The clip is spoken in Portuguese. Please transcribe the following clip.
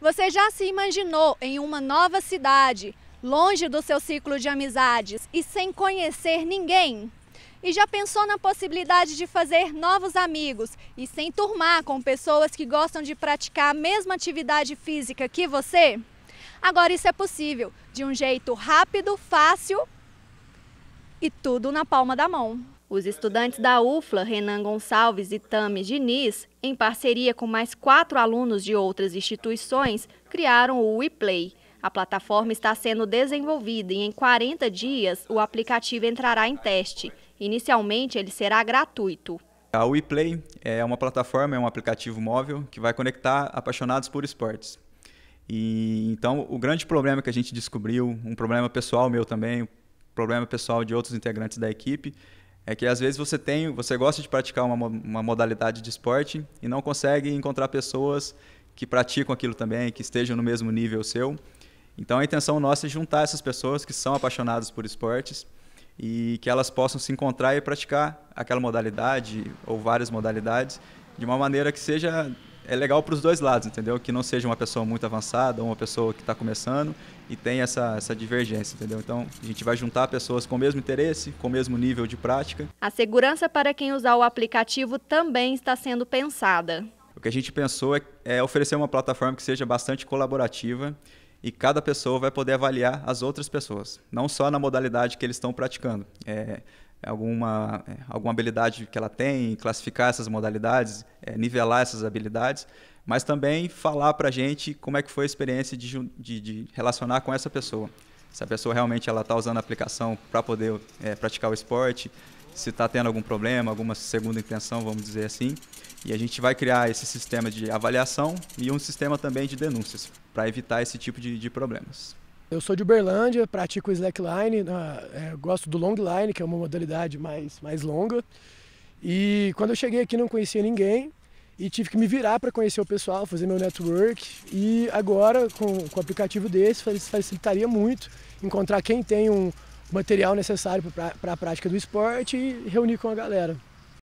Você já se imaginou em uma nova cidade, longe do seu ciclo de amizades e sem conhecer ninguém? E já pensou na possibilidade de fazer novos amigos e sem turmar com pessoas que gostam de praticar a mesma atividade física que você? Agora isso é possível, de um jeito rápido, fácil e tudo na palma da mão. Os estudantes da UFLA, Renan Gonçalves e Tami Diniz, em parceria com mais quatro alunos de outras instituições, criaram o WePlay. A plataforma está sendo desenvolvida e em 40 dias o aplicativo entrará em teste. Inicialmente ele será gratuito. A WePlay é uma plataforma, é um aplicativo móvel que vai conectar apaixonados por esportes. E então o grande problema que a gente descobriu, um problema pessoal meu também, um problema pessoal de outros integrantes da equipe, é que às vezes você tem, você gosta de praticar uma, uma modalidade de esporte e não consegue encontrar pessoas que praticam aquilo também, que estejam no mesmo nível seu. Então a intenção nossa é juntar essas pessoas que são apaixonadas por esportes e que elas possam se encontrar e praticar aquela modalidade ou várias modalidades de uma maneira que seja é legal para os dois lados, entendeu? Que não seja uma pessoa muito avançada ou uma pessoa que está começando e tem essa, essa divergência, entendeu? Então, a gente vai juntar pessoas com o mesmo interesse, com o mesmo nível de prática. A segurança para quem usar o aplicativo também está sendo pensada. O que a gente pensou é, é oferecer uma plataforma que seja bastante colaborativa e cada pessoa vai poder avaliar as outras pessoas, não só na modalidade que eles estão praticando. É, alguma, é, alguma habilidade que ela tem, classificar essas modalidades, é, nivelar essas habilidades, mas também falar para a gente como é que foi a experiência de, de, de, relacionar com essa pessoa. Se a pessoa realmente ela está usando a aplicação para poder é, praticar o esporte, se está tendo algum problema, alguma segunda intenção, vamos dizer assim. E a gente vai criar esse sistema de avaliação e um sistema também de denúncias, para evitar esse tipo de, de problemas. Eu sou de Uberlândia, pratico slackline, ah, é, gosto do longline, que é uma modalidade mais, mais longa. E quando eu cheguei aqui não conhecia ninguém e tive que me virar para conhecer o pessoal, fazer meu network. E agora, com, com aplicativo desse, facilitaria muito encontrar quem tem um material necessário para a prática do esporte e reunir com a galera.